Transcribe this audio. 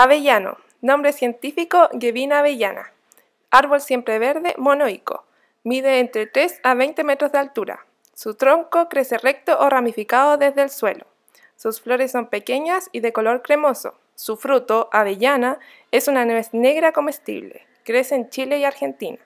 Avellano. Nombre científico Gevina avellana. Árbol siempreverde monoico. Mide entre 3 a 20 metros de altura. Su tronco crece recto o ramificado desde el suelo. Sus flores son pequeñas y de color cremoso. Su fruto, avellana, es una nuez negra comestible. Crece en Chile y Argentina.